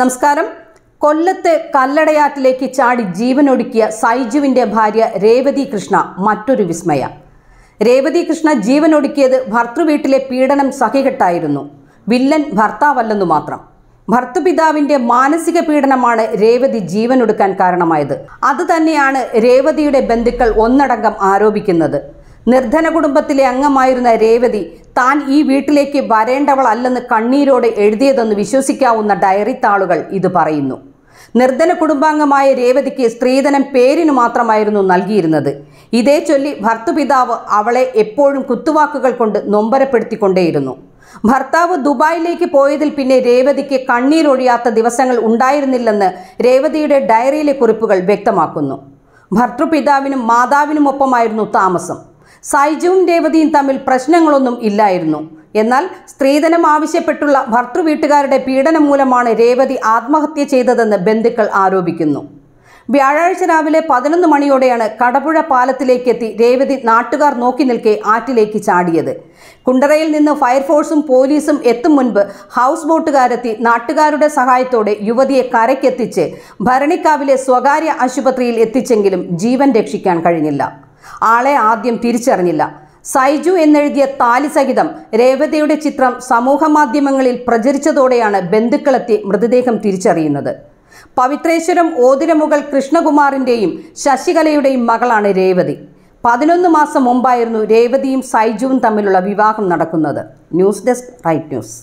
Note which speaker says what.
Speaker 1: നമസ്കാരം കൊല്ലത്ത് കല്ലടയാറ്റിലേക്ക് ചാടി ജീവനൊടുക്കിയ സൈജുവിന്റെ ഭാര്യ രേവതി കൃഷ്ണ മറ്റൊരു വിസ്മയ രേവതി കൃഷ്ണ ജീവനൊടുക്കിയത് ഭർത്തൃവീട്ടിലെ പീഡനം സഹികെട്ടായിരുന്നു വില്ലൻ ഭർത്താവല്ലെന്നു മാത്രം ഭർത്തൃപിതാവിന്റെ മാനസിക പീഡനമാണ് രേവതി ജീവനൊടുക്കാൻ കാരണമായത് അത് തന്നെയാണ് രേവതിയുടെ ബന്ധുക്കൾ ഒന്നടങ്കം ആരോപിക്കുന്നത് നിർധന കുടുംബത്തിലെ അംഗമായിരുന്ന രേവതി താൻ ഈ വീട്ടിലേക്ക് വരേണ്ടവളല്ലെന്ന് കണ്ണീരോടെ എഴുതിയതെന്ന് വിശ്വസിക്കാവുന്ന ഡയറി താളുകൾ ഇത് പറയുന്നു നിർധന കുടുംബാംഗമായ രേവതിക്ക് സ്ത്രീധനം പേരിന് മാത്രമായിരുന്നു നൽകിയിരുന്നത് ഇതേ ചൊല്ലി ഭർത്തുപിതാവ് അവളെ എപ്പോഴും കുത്തുവാക്കുകൾ കൊണ്ട് നൊമ്പരപ്പെടുത്തിക്കൊണ്ടേയിരുന്നു ഭർത്താവ് ദുബായിലേക്ക് പോയതിൽ പിന്നെ രേവതിക്ക് കണ്ണീരൊഴിയാത്ത ദിവസങ്ങൾ ഉണ്ടായിരുന്നില്ലെന്ന് രേവതിയുടെ ഡയറിയിലെ കുറിപ്പുകൾ വ്യക്തമാക്കുന്നു ഭർത്തൃപിതാവിനും മാതാവിനുമൊപ്പമായിരുന്നു താമസം സൈജുവും രേവതിയും തമ്മിൽ പ്രശ്നങ്ങളൊന്നും ഇല്ലായിരുന്നു എന്നാൽ സ്ത്രീധനം ആവശ്യപ്പെട്ടുള്ള ഭർത്തൃവീട്ടുകാരുടെ പീഡനം മൂലമാണ് രേവതി ആത്മഹത്യ ചെയ്തതെന്ന് ബന്ധുക്കൾ ആരോപിക്കുന്നു വ്യാഴാഴ്ച രാവിലെ പതിനൊന്ന് മണിയോടെയാണ് കടപുഴ പാലത്തിലേക്കെത്തി രേവതി നാട്ടുകാർ നോക്കി നിൽക്കെ ആറ്റിലേക്ക് ചാടിയത് കുണ്ടറയിൽ നിന്ന് ഫയർഫോഴ്സും പോലീസും എത്തും മുൻപ് ഹൗസ് ബോട്ടുകാരെത്തി നാട്ടുകാരുടെ സഹായത്തോടെ യുവതിയെ കരയ്ക്കെത്തിച്ച് ഭരണിക്കാവിലെ സ്വകാര്യ ആശുപത്രിയിൽ എത്തിച്ചെങ്കിലും ജീവൻ രക്ഷിക്കാൻ കഴിഞ്ഞില്ല ആളെ ആദ്യം തിരിച്ചറിഞ്ഞില്ല സൈജു എന്നെഴുതിയ താലി സഹിതം രേവതിയുടെ ചിത്രം സമൂഹ മാധ്യമങ്ങളിൽ പ്രചരിച്ചതോടെയാണ് ബന്ധുക്കളെത്തി മൃതദേഹം തിരിച്ചറിയുന്നത് പവിത്രേശ്വരം ഓതിരമുകൾ കൃഷ്ണകുമാറിൻ്റെയും ശശികലയുടെയും മകളാണ് രേവതി പതിനൊന്ന് മാസം മുമ്പായിരുന്നു രേവതിയും സൈജുവും തമ്മിലുള്ള വിവാഹം നടക്കുന്നത് ന്യൂസ് ഡെസ്ക് റൈറ്റ് ന്യൂസ്